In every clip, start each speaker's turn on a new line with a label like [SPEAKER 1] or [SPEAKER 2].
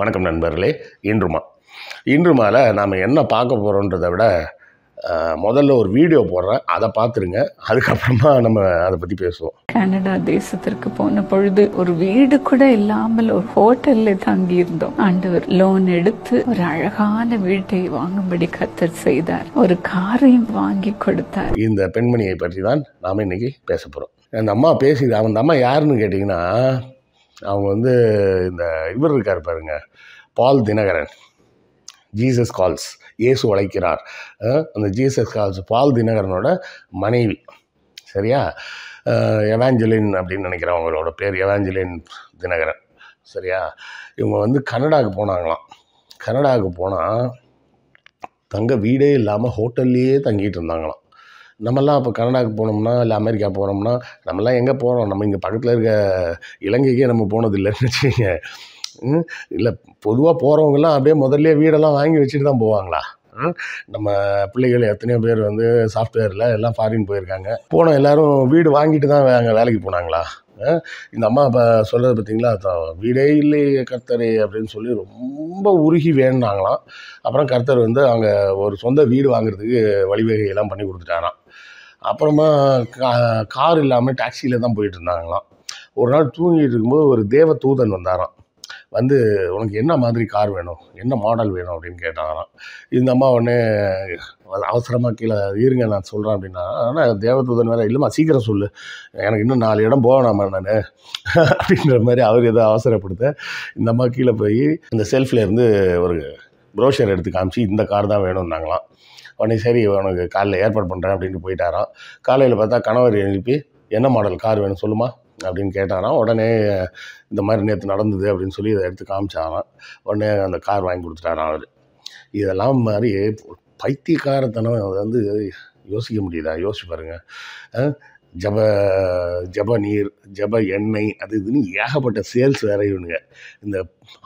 [SPEAKER 1] வணக்கம் நண்பர்களே இன்றுமா இன்று மேலே நாம் என்ன பார்க்க போகிறோன்றதை விட முதல்ல ஒரு வீடியோ போடுறேன் அதை பார்த்துருங்க அதுக்கப்புறமா நம்ம அதை பற்றி பேசுவோம் கனடா தேசத்திற்கு போன பொழுது ஒரு வீடு கூட இல்லாமல் ஒரு ஹோட்டல்ல தங்கி இருந்தோம் ஆண்டவர் லோன் எடுத்து ஒரு அழகான வீட்டை வாங்கும்படி கத்தர் செய்தார் ஒரு காரையும் வாங்கி கொடுத்தார் இந்த பெண்மணியை பற்றி தான் நாம் இன்னைக்கு பேச போகிறோம் அந்த அம்மா பேசிது அந்த அம்மா யாருன்னு கேட்டிங்கன்னா அவங்க வந்து இந்த இவர் இருக்கார் பாருங்க பால் தினகரன் ஜீசஸ் கால்ஸ் இயேசு உழைக்கிறார் அந்த ஜீசஸ் கால்ஸ் பால் தினகரனோட மனைவி சரியா எவாஞ்சலின் அப்படின்னு நினைக்கிறேன் அவங்களோட பேர் எவாஞ்சலின் தினகரன் சரியா இவங்க வந்து கனடாவுக்கு போனாங்களாம் கனடாவுக்கு போனால் தங்க வீடே இல்லாமல் ஹோட்டல்லையே தங்கிட்டு இருந்தாங்களாம் நம்மலாம் இப்போ கனடாவுக்கு போனோம்னா இல்லை அமெரிக்கா போனோம்னா நம்மலாம் எங்கே போகிறோம் நம்ம இங்கே பக்கத்தில் இருக்க இலங்கைக்கே நம்ம போனதில்லைன்னு வச்சுக்கோங்க இல்லை பொதுவாக போகிறவங்கலாம் அப்படியே முதல்ல வீடெல்லாம் வாங்கி வச்சுட்டு தான் போவாங்களா நம்ம பிள்ளைகள் எத்தனையோ பேர் வந்து சாஃப்ட்வேரில் எல்லாம் ஃபாரின் போயிருக்காங்க போனோம் எல்லோரும் வீடு வாங்கிட்டு தான் அங்கே வேலைக்கு போனாங்களா இந்த அம்மா இப்போ சொல்கிறது பார்த்திங்களா வீடே இல்லை கர்த்தரே அப்படின்னு சொல்லி ரொம்ப உருகி வேணுனாங்களாம் அப்புறம் கர்த்தர் வந்து அவங்க ஒரு சொந்த வீடு வாங்குறதுக்கு வழிவகையெல்லாம் பண்ணி கொடுத்துட்டாராம் அப்புறமா கா கார் இல்லாமல் டாக்ஸியில் தான் போயிட்டுருந்தாங்களாம் ஒரு நாள் தூங்கிட்டு இருக்கும்போது ஒரு தேவ தூதன் வந்தாராம் வந்து உனக்கு என்ன மாதிரி கார் வேணும் என்ன மாடல் வேணும் அப்படின்னு கேட்டாங்களாம் இந்த அம்மா உடனே அவசரமாக கீழே இருங்க நான் சொல்கிறேன் அப்படின்னா ஆனால் தேவதூதன் வேறு இல்லைம்மா சீக்கிரம் சொல்லு எனக்கு இன்னும் நாலு இடம் போகணாமா நான் அப்படின்ற மாதிரி அவர் எதோ அவசரப்படுத்த இந்த அம்மா கீழே போய் அந்த செல்ஃபில் இருந்து ஒரு ப்ரோஷர் எடுத்து காமிச்சு இந்த கார் தான் வேணும்னாங்களாம் உடனே சரி உனக்கு காலையில் ஏற்பாடு பண்ணுறேன் அப்படின்ட்டு போயிட்டாராம் காலையில் பார்த்தா கணவர் எழுப்பி என்ன மாடல் கார் வேணும் சொல்லுமா அப்படின்னு கேட்டாராம் உடனே இந்த மாதிரி நேற்று நடந்தது அப்படின்னு சொல்லி இதை எடுத்து காமிச்சாராம் உடனே அந்த கார் வாங்கி கொடுத்துட்டாராம் அவர் இதெல்லாம் மாதிரி பைத்தியக்காரத்தனம் வந்து யோசிக்க முடியுதா யோசிச்சு பாருங்கள் ஜப ஜப நீர் ஜப எண்ணெய் அது இதுன்னு ஏகப்பட்ட சேல்ஸ் வேற இவனுங்க இந்த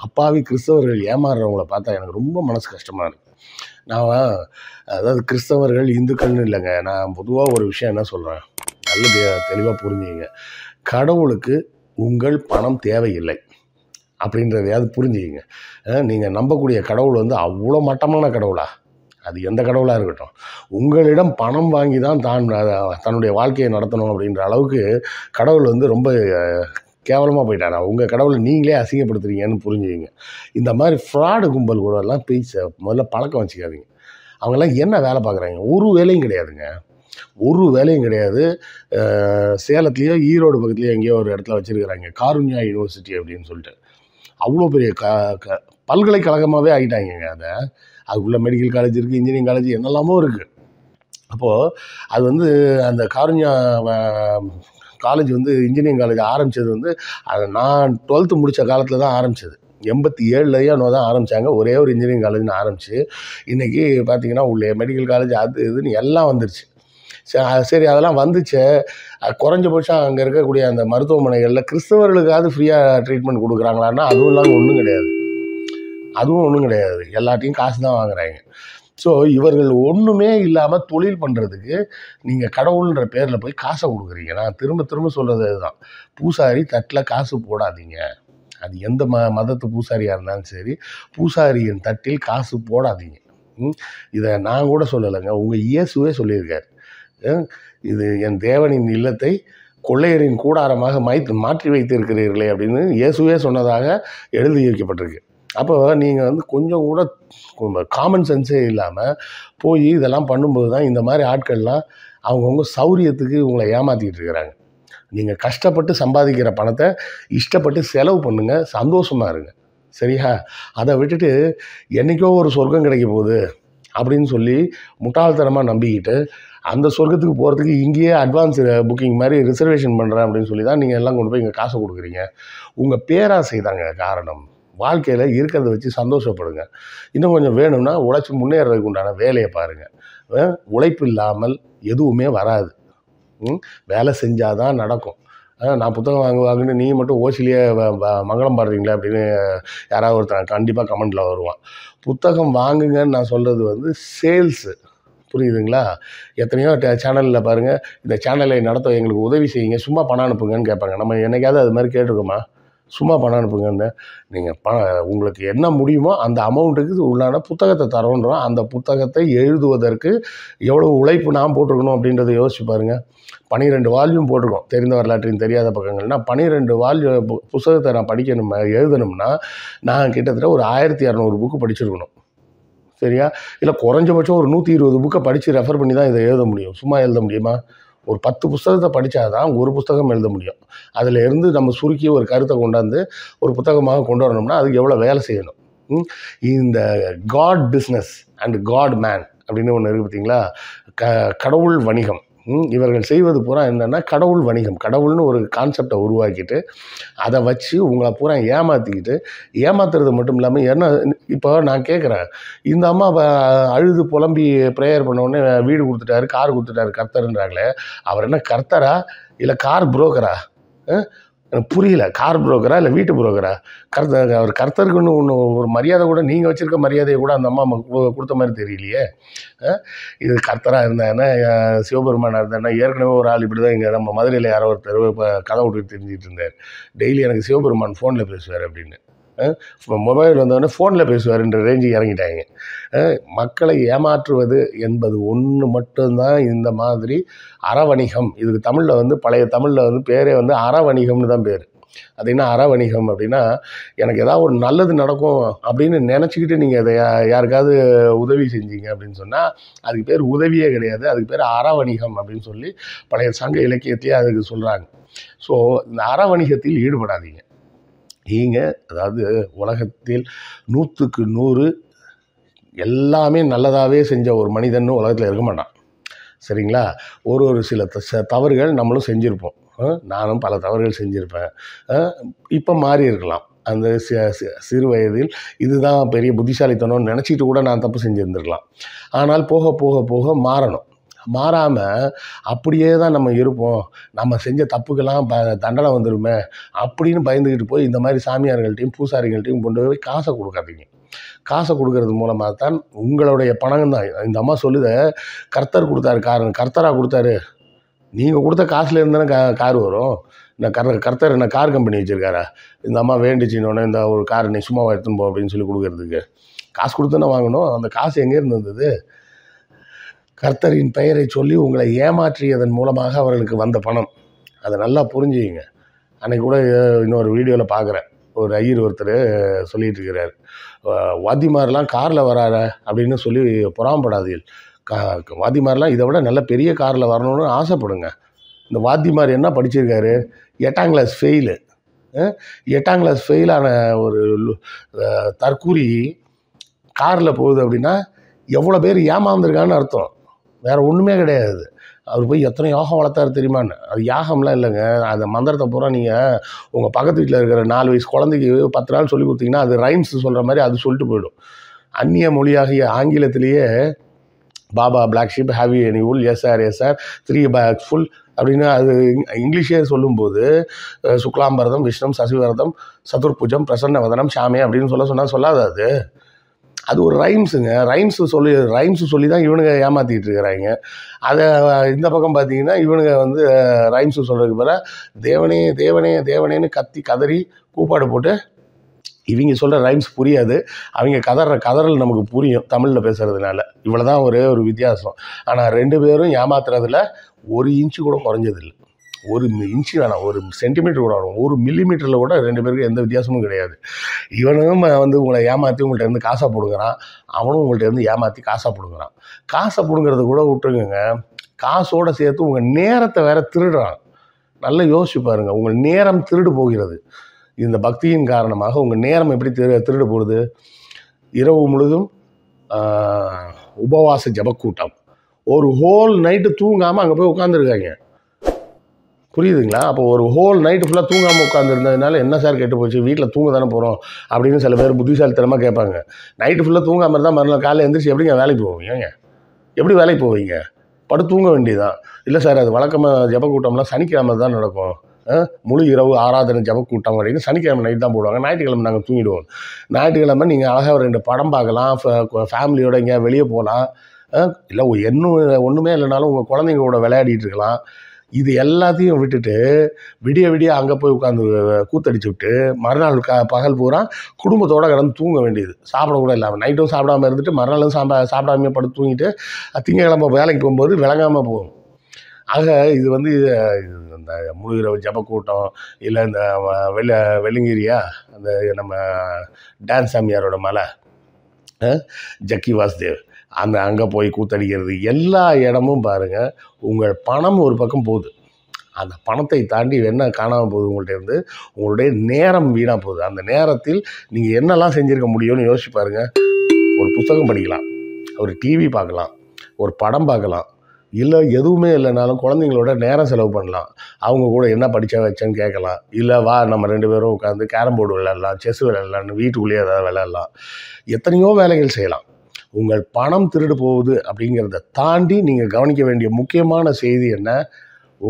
[SPEAKER 1] அப்பாவி கிறிஸ்தவர்கள் ஏமாறுறவங்கள பார்த்தா எனக்கு ரொம்ப மனசு கஷ்டமாக இருக்குது நான் அதாவது கிறிஸ்தவர்கள் இந்துக்கள்னு இல்லைங்க நான் பொதுவாக ஒரு விஷயம் என்ன சொல்கிறேன் நல்ல தெளிவாக புரிஞ்சுங்க கடவுளுக்கு உங்கள் பணம் தேவையில்லை அப்படின்றதையாவது புரிஞ்சுக்கிங்க நீங்கள் நம்பக்கூடிய கடவுள் வந்து அவ்வளோ மட்டமான கடவுளா அது எந்த கடவுளாக இருக்கட்டும் உங்களிடம் பணம் வாங்கி தான் தான் தன்னுடைய வாழ்க்கையை நடத்தணும் அப்படின்ற அளவுக்கு கடவுள் வந்து ரொம்ப கேவலமாக போயிட்டாரா உங்கள் கடவுளை நீங்களே அசிங்கப்படுத்துறீங்கன்னு புரிஞ்சுக்கிங்க இந்த மாதிரி ஃப்ராடு கும்பல் கூட எல்லாம் பேச முதல்ல பழக்கம் வச்சுக்காதீங்க அவங்கெல்லாம் என்ன வேலை பார்க்குறாங்க ஒரு வேலையும் கிடையாதுங்க ஒரு வேலையும் கிடையாது சேலத்துலேயோ ஈரோடு பக்கத்துலேயோ எங்கேயோ ஒரு இடத்துல வச்சுருக்கிறாங்க காருண்யா யூனிவர்சிட்டி அப்படின்னு சொல்லிட்டு அவ்வளோ பெரிய க பல்கலைக்கழகமாகவே ஆகிட்டாங்க அதை அதுக்குள்ளே மெடிக்கல் காலேஜ் இருக்குது இன்ஜினியரிங் காலேஜ் என்னெல்லாமோ இருக்குது அப்போது அது வந்து அந்த காருண்யா காலேஜ் வந்து இன்ஜினியரிங் காலேஜ் ஆரம்பித்தது வந்து அது நான் டுவெல்த்து முடித்த காலத்தில் தான் ஆரம்பித்தது எண்பத்தி ஏழுலையோ நோ தான் ஆரம்பித்தாங்க ஒரே ஒரு இன்ஜினியரிங் காலேஜ்னு ஆரம்பிச்சு இன்றைக்கி பார்த்திங்கன்னா உள்ளே மெடிக்கல் காலேஜ் அது இதுன்னு எல்லாம் வந்துருச்சு சரி அதெல்லாம் வந்துச்சு குறைஞ்சபட்சம் அங்கே இருக்கக்கூடிய அந்த மருத்துவமனைகளில் கிறிஸ்தவர்களுக்காவது ஃப்ரீயாக ட்ரீட்மெண்ட் கொடுக்குறாங்களான்னா அதுவும் இல்லாமல் ஒன்றும் கிடையாது அதுவும் ஒன்றும் கிடையாது எல்லாத்தையும் காசு தான் வாங்குறாங்க ஸோ இவர்கள் ஒன்றுமே இல்லாமல் தொழில் பண்ணுறதுக்கு நீங்கள் கடவுள்ன்ற பேரில் போய் காசை கொடுக்குறீங்க நான் திரும்ப திரும்ப சொல்கிறது அதுதான் பூசாரி தட்டில் காசு போடாதீங்க அது எந்த ம மதத்து பூசாரியாக இருந்தாலும் சரி பூசாரியின் தட்டில் காசு போடாதீங்க இதை நான் கூட சொல்லலைங்க உங்கள் இயேசுவே சொல்லியிருக்கார் இது என் தேவனின் இல்லத்தை கொள்ளையரின் கூடாரமாக மாய்த்து மாற்றி வைத்திருக்கிறீர்களே அப்படின்னு இயேசுவே சொன்னதாக எழுதி வைக்கப்பட்டிருக்கு அப்போ நீங்கள் வந்து கொஞ்சம் கூட காமன் சென்ஸே இல்லாமல் போய் இதெல்லாம் பண்ணும்போது தான் இந்த மாதிரி ஆட்கள்லாம் அவங்கவுங்க சௌரியத்துக்கு உங்களை ஏமாற்றிக்கிட்டு இருக்கிறாங்க நீங்கள் கஷ்டப்பட்டு சம்பாதிக்கிற பணத்தை இஷ்டப்பட்டு செலவு பண்ணுங்கள் சந்தோஷமாக இருங்க சரியா அதை விட்டுட்டு என்றைக்கோ ஒரு சொர்க்கம் கிடைக்க போகுது அப்படின்னு சொல்லி முட்டாள்தனமாக நம்பிக்கிட்டு அந்த சொர்க்கத்துக்கு போகிறதுக்கு இங்கேயே அட்வான்ஸ் புக்கிங் மாதிரி ரிசர்வேஷன் பண்ணுறேன் அப்படின்னு சொல்லி தான் நீங்கள் எல்லாம் கொண்டு போய் இங்கே காசை கொடுக்குறீங்க உங்கள் பேராசை தாங்க காரணம் வாழ்க்கையில் இருக்கிறத வச்சு சந்தோஷப்படுங்க இன்னும் கொஞ்சம் வேணும்னா உழைச்சி முன்னேறதுக்கு உண்டான வேலையை பாருங்கள் உழைப்பு இல்லாமல் எதுவுமே வராது வேலை செஞ்சால் தான் நடக்கும் நான் புத்தகம் வாங்குவாங்கன்னு நீ மட்டும் ஓசிலியே மங்களம் பாடுறீங்களே அப்படின்னு யாராவது ஒருத்தர் கண்டிப்பாக கமெண்டில் வருவான் புத்தகம் வாங்குங்கன்னு நான் சொல்கிறது வந்து சேல்ஸு புரியுதுங்களா எத்தனையோ சேனலில் பாருங்கள் இந்த சேனலை நடத்த எங்களுக்கு உதவி செய்யுங்க சும்மா பணம் அனுப்புங்கன்னு கேட்பாங்க நம்ம என்னைக்காவது அது மாதிரி கேட்டிருக்கோமா சும்மா பணம் அனுப்புங்கங்க நீங்கள் ப உங்களுக்கு என்ன முடியுமோ அந்த அமௌண்ட்டுக்கு உள்ளான புத்தகத்தை தரோன்றோம் அந்த புத்தகத்தை எழுதுவதற்கு எவ்வளோ உழைப்பு நான் போட்டிருக்கணும் அப்படின்றத யோசிச்சு பாருங்கள் பனிரெண்டு வால்யூம் போட்டிருக்கோம் தெரிந்த வரலாற்றின் தெரியாத பக்கங்கள்னால் பனிரெண்டு வால்யூ புத்தகத்தை நான் படிக்கணும் எழுதணும்னா நான் கிட்டத்தட்ட ஒரு ஆயிரத்தி இரநூறு புக்கு படிச்சிருக்கணும் சரியா இல்லை குறைஞ்சபட்சம் ஒரு நூற்றி இருபது புக்கை படித்து ரெஃபர் பண்ணி தான் இதை எழுத முடியும் சும்மா எழுத முடியுமா ஒரு பத்து புஸ்தகத்தை படித்தாதான் ஒரு புஸ்தகம் எழுத முடியும் அதில் இருந்து நம்ம சுருக்கி ஒரு கருத்தை கொண்டாந்து ஒரு புத்தகமாக கொண்டு வரணும்னா அதுக்கு எவ்வளோ வேலை செய்யணும் இந்த god business and god man அப்படின்னு ஒன்று இருக்குது பார்த்தீங்களா க கடவுள் வணிகம் இவர்கள் செய்வது பூரா என்னென்னா கடவுள் வணிகம் கடவுள்னு ஒரு கான்செப்டை உருவாக்கிட்டு அதை வச்சு உங்களை பூரா ஏமாற்றிக்கிட்டு ஏமாத்துறது மட்டும் இல்லாமல் என்ன இப்போ நான் கேட்குறேன் இந்த அம்மா அழுது புலம்பி ப்ரேயர் பண்ணோடனே வீடு கொடுத்துட்டாரு கார் கொடுத்துட்டாரு கர்த்தருன்றாங்களே அவர் என்ன கர்த்தரா இல்லை கார் புரோக்கரா எனக்கு புரியல கார் புரோக்கரா இல்லை வீட்டு புரோக்கரா கருத்த அவர் கர்த்தருக்குன்னு ஒன்று ஒரு மரியாதை கூட நீங்கள் வச்சுருக்க மரியாதையை கூட அந்த அம்மா கொடுத்த மாதிரி தெரியலையே இது கர்த்தராக இருந்தாங்கன்னா சிவபெருமானாக இருந்தாங்கன்னா ஏற்கனவே ஒரு ஆள் இப்படி தான் இங்கே நம்ம மதுரையில் யாரோ ஒருத்தர் இப்போ கதை விட்டு தெரிஞ்சுட்டு இருந்தார் டெய்லி எனக்கு சிவபெருமான் ஃபோனில் பேசுவார் அப்படின்னு மொபைல் வந்தோடனே ஃபோனில் பேசுவார்ன்ற ரேஞ்சுக்கு இறங்கிட்டாங்க மக்களை ஏமாற்றுவது என்பது ஒன்று மட்டும்தான் இந்த மாதிரி அறவணிகம் இதுக்கு தமிழில் வந்து பழைய தமிழில் வந்து பேரே வந்து அறவணிகம்னு தான் பேர் அது என்ன அறவணிகம் அப்படின்னா எனக்கு ஏதாவது ஒரு நல்லது நடக்கும் அப்படின்னு நினச்சிக்கிட்டு நீங்கள் அதை யாருக்காவது உதவி செஞ்சீங்க அப்படின்னு சொன்னால் அதுக்கு பேர் உதவியே கிடையாது அதுக்கு பேர் அறவணிகம் அப்படின்னு சொல்லி பழைய சங்க இலக்கியத்தையே அதுக்கு சொல்கிறாங்க ஸோ இந்த அறவணிகத்தில் ஈடுபடாதீங்க நீங்கள் அதாவது உலகத்தில் நூற்றுக்கு நூறு எல்லாமே நல்லதாகவே செஞ்ச ஒரு மனிதன் உலகத்தில் இருக்க மாட்டான் சரிங்களா ஒரு ஒரு சில தவறுகள் நம்மளும் செஞ்சுருப்போம் நானும் பல தவறுகள் செஞ்சுருப்பேன் இப்போ மாறி இருக்கலாம் அந்த சிறு வயதில் இதுதான் பெரிய புத்திசாலித்தனம்னு நினச்சிட்டு கூட நான் தப்பு செஞ்சுருந்துருக்கலாம் ஆனால் போக போக போக மாறணும் மாறாமல் அப்படியே தான் நம்ம இருப்போம் நம்ம செஞ்ச தப்புக்கெல்லாம் ப தண்டனை வந்துடுமே அப்படின்னு பயந்துக்கிட்டு போய் இந்த மாதிரி சாமியார்கள்ட்டையும் பூசாரிகள்ட்டையும் கொண்டு போய் காசை கொடுக்காதீங்க காசை கொடுக்கறது மூலமாக தான் உங்களுடைய பணம் தான் இந்த அம்மா சொல்லுத கர்த்தர் கொடுத்தாரு காரு கர்த்தராக கொடுத்தாரு நீங்கள் கொடுத்த காசுலேருந்து தானே கா கார் வரும் இந்த கர் கர்த்தர் என்ன கார் கம்பெனி வச்சுருக்காரா இந்த அம்மா வேண்டிச்சின்னொன்னே இந்த ஒரு கார் நீ சும்மாவை எடுத்துன்னு போ அப்படின்னு சொல்லி கொடுக்குறதுக்கு காசு கொடுத்தானே வாங்கணும் அந்த காசு எங்கேருந்து இருந்தது கர்த்தரின் பெயரை சொல்லி உங்களை ஏமாற்றியதன் மூலமாக அவர்களுக்கு வந்த பணம் அதை நல்லா புரிஞ்சுக்கிங்க அன்றைக்கி கூட இன்னொரு வீடியோவில் பார்க்குறேன் ஒரு ஐயர் ஒருத்தர் சொல்லிகிட்டு இருக்கிறார் வாதிமாரெலாம் காரில் வராற அப்படின்னு சொல்லி புறாமப்படாதீர்கள் கா வாத்திமாரெலாம் இதை விட நல்ல பெரிய காரில் வரணும்னு ஆசைப்படுங்க இந்த வாத்திமார் என்ன படிச்சிருக்காரு எட்டாம் கிளாஸ் ஃபெயிலு எட்டாம் கிளாஸ் ஃபெயிலான ஒரு தற்கூரி காரில் போகுது அப்படின்னா எவ்வளோ பேர் ஏமாந்துருக்கான்னு அர்த்தம் வேறு ஒன்றுமே கிடையாது அவர் போய் எத்தனை யாகம் வளர்த்தாரு தெரியுமான்னு அது யாகம்லாம் இல்லைங்க அந்த மந்திரத்தை பூரா நீங்கள் உங்கள் பக்கத்து வீட்டில் இருக்கிற நாலு வயசு குழந்தைக்கு பத்து நாள் சொல்லி கொடுத்தீங்கன்னா அது ரைம்ஸ் சொல்கிற மாதிரி அது சொல்லிட்டு போயிடும் அந்நிய மொழியாகிய ஆங்கிலத்திலேயே baa baa black sheep have you any wool yes sir yes sir three bag full அப்படின்னு அது இங்கிலீஷே சொல்லும்போது சுக்லாம்பரதம் விஷ்ணம் சசிவரதம் சதுர்புஜம் பிரசன்ன வதனம் சாமி அப்படின்னு சொல்ல சொன்னால் சொல்லாது அது அது ஒரு ரைம்ஸுங்க ரைம்ஸு சொல்லி ரைம்ஸு சொல்லி தான் இவனுங்க ஏமாற்றிக்கிட்டு இருக்கிறாங்க அதை இந்த பக்கம் பார்த்தீங்கன்னா இவனுங்க வந்து ரைம்ஸு சொல்கிறதுக்கு பிற தேவனே தேவனே தேவனேன்னு கத்தி கதறி கூப்பாடு போட்டு இவங்க சொல்கிற ரைம்ஸ் புரியாது அவங்க கதற கதறல் நமக்கு புரியும் தமிழில் பேசுகிறதுனால இவ்வளோ தான் ஒரே ஒரு வித்தியாசம் ஆனால் ரெண்டு பேரும் ஏமாத்துறதுல ஒரு இன்ச்சு கூட குறைஞ்சதில்லை ஒரு இன்ச்சு வேணாம் ஒரு சென்டிமீட்டர் கூட வரும் ஒரு மில்லிமீட்டரில் கூட ரெண்டு பேருக்கும் எந்த வித்தியாசமும் கிடையாது இவனும் வந்து உங்களை ஏமாற்றி உங்கள்கிட்ட இருந்து காசாக போடுங்கிறான் அவனும் உங்கள்கிட்ட இருந்து ஏமாற்றி காசாக பிடுங்குறான் காசை பிடுங்கிறது கூட விட்டுருங்க காசோடு சேர்த்து உங்கள் நேரத்தை வேற திருடுறான் நல்லா யோசிச்சு பாருங்கள் உங்கள் நேரம் திருடு போகிறது இந்த பக்தியின் காரணமாக உங்கள் நேரம் எப்படி திரு திருடு போகிறது இரவு முழுதும் உபவாச ஜபக்கூட்டம் ஒரு ஹோல் நைட்டு தூங்காமல் அங்கே போய் உட்காந்துருக்காங்க புரியுதுங்களா அப்போ ஒரு ஹோல் நைட்டு ஃபுல்லாக தூங்காமல் உட்காந்துருந்ததுனால என்ன சார் கெட்டு போச்சு வீட்டில் தூங்க தானே போகிறோம் அப்படின்னு சில பேர் புத்திசாலித்தனமாக கேட்பாங்க நைட்டு ஃபுல்லாக தூங்காமல் இருந்தால் மறுநாள் காலையில் எழுந்திரிச்சு எப்படிங்க வேலைக்கு போவீங்க எப்படி வேலைக்கு போவீங்க படு தூங்க வேண்டியதான் இல்லை சார் அது வழக்கமாக ஜபக்கூட்டம்லாம் சனிக்கிழமை தான் நடக்கும் முழு இரவு ஆராதனை ஜபக்கூட்டம் அப்படின்னு சனிக்கிழமை நைட் தான் போடுவாங்க ஞாயிற்றுக்கிழமை நாங்கள் தூங்கிடுவோம் ஞாயிற்றுக்கிழமை நீங்கள் அழகாக ஒரு ரெண்டு படம் பார்க்கலாம் ஃபேமிலியோட எங்கேயா வெளியே போகலாம் இல்லை இன்னும் ஒன்றுமே இல்லைனாலும் உங்கள் குழந்தைங்க கூட விளையாடிட்டு இருக்கலாம் இது எல்லாத்தையும் விட்டுட்டு விடிய விடிய அங்கே போய் உட்காந்து கூத்தடிச்சு விட்டு மறுநாள் க பகல் பூரா குடும்பத்தோடு கிடந்து தூங்க வேண்டியது சாப்பிட கூட இல்லாமல் நைட்டும் சாப்பிடாமல் இருந்துட்டு மறுநாளும் சாப்பா சாப்பிடாம படுத்து தூங்கிட்டு திங்கக்கிழம வேலைக்கு போகும்போது விளங்காமல் போகும் ஆக இது வந்து இந்த முழுகிற ஜபக்கூட்டம் இல்லை இந்த வெள்ள வெள்ளங்கிரியா அந்த நம்ம டான்ஸ் சாமியாரோட மலை ஜக்கி வாசுதேவ் அந்த அங்கே போய் கூத்தடிக்கிறது எல்லா இடமும் பாருங்கள் உங்கள் பணம் ஒரு பக்கம் போகுது அந்த பணத்தை தாண்டி என்ன காணாமல் போகுது உங்கள்கிட்ட இருந்து உங்களுடைய நேரம் வீணாக போகுது அந்த நேரத்தில் நீங்கள் என்னெல்லாம் செஞ்சுருக்க முடியும்னு யோசிச்சு பாருங்கள் ஒரு புத்தகம் படிக்கலாம் ஒரு டிவி பார்க்கலாம் ஒரு படம் பார்க்கலாம் இல்லை எதுவுமே இல்லைனாலும் குழந்தைங்களோட நேரம் செலவு பண்ணலாம் அவங்க கூட என்ன படித்தா வச்சேன்னு கேட்கலாம் இல்லை வா நம்ம ரெண்டு பேரும் உட்காந்து கேரம் போர்டு விளையாடலாம் செஸ் விளையாடலாம் வீட்டுக்குள்ளேயே ஏதாவது விளையாடலாம் எத்தனையோ வேலைகள் செய்யலாம் உங்கள் பணம் திருடு போகுது அப்படிங்கிறத தாண்டி நீங்கள் கவனிக்க வேண்டிய முக்கியமான செய்தி என்ன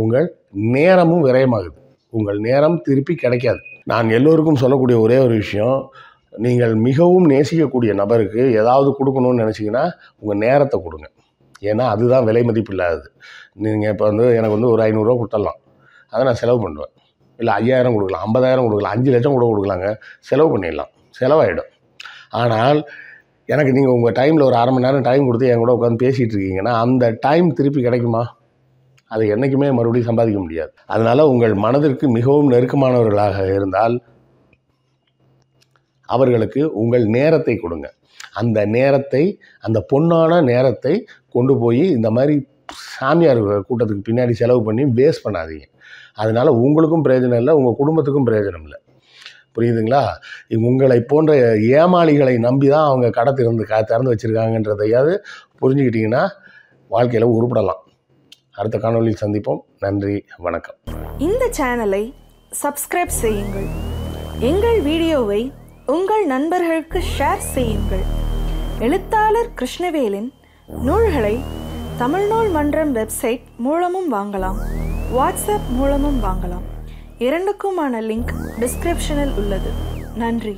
[SPEAKER 1] உங்கள் நேரமும் விரயமாகுது உங்கள் நேரம் திருப்பி கிடைக்காது நான் எல்லோருக்கும் சொல்லக்கூடிய ஒரே ஒரு விஷயம் நீங்கள் மிகவும் நேசிக்கக்கூடிய நபருக்கு ஏதாவது கொடுக்கணும்னு நினச்சிங்கன்னா உங்கள் நேரத்தை கொடுங்க ஏன்னா அதுதான் விலை மதிப்பு இல்லாதது நீங்கள் இப்போ வந்து எனக்கு வந்து ஒரு ஐநூறுரூவா கொடுத்துடலாம் அதை நான் செலவு பண்ணுவேன் இல்லை ஐயாயிரம் கொடுக்கலாம் ஐம்பதாயிரம் கொடுக்கலாம் அஞ்சு லட்சம் கூட கொடுக்கலாங்க செலவு பண்ணிடலாம் செலவாயிடும் ஆனால் எனக்கு நீங்கள் உங்கள் டைமில் ஒரு அரை மணி நேரம் டைம் கொடுத்து என் கூட உட்காந்து பேசிகிட்டு இருக்கீங்கன்னா அந்த டைம் திருப்பி கிடைக்குமா அது என்றைக்குமே மறுபடியும் சம்பாதிக்க முடியாது அதனால் உங்கள் மனதிற்கு மிகவும் நெருக்கமானவர்களாக இருந்தால் அவர்களுக்கு உங்கள் நேரத்தை கொடுங்க அந்த நேரத்தை அந்த பொண்ணான நேரத்தை கொண்டு போய் இந்த மாதிரி சாமியார் கூட்டத்துக்கு பின்னாடி செலவு பண்ணி வேஸ்ட் பண்ணாதீங்க அதனால் உங்களுக்கும் பிரயோஜனம் இல்லை உங்கள் குடும்பத்துக்கும் பிரயோஜனம் இல்லை புரியுதுங்களா உங்களை போன்ற ஏமாளிகளை நம்பி தான் அவங்க கடை திறந்து க திறந்து வச்சுருக்காங்கன்றதையாவது புரிஞ்சுக்கிட்டிங்கன்னா வாழ்க்கையில் உருப்படலாம் அடுத்த காணொலியில் சந்திப்போம் நன்றி வணக்கம் இந்த சேனலை சப்ஸ்கிரைப் செய்யுங்கள் எங்கள் வீடியோவை உங்கள் நண்பர்களுக்கு ஷேர் செய்யுங்கள் எழுத்தாளர் கிருஷ்ணவேலின் நூல்களை தமிழ்நூல் மன்றம் வெப்சைட் மூலமும் வாங்கலாம் வாட்ஸ்அப் மூலமும் வாங்கலாம் இரண்டுக்குமான லிங்க் டிஸ்கிரிப்ஷனில் உள்ளது நன்றி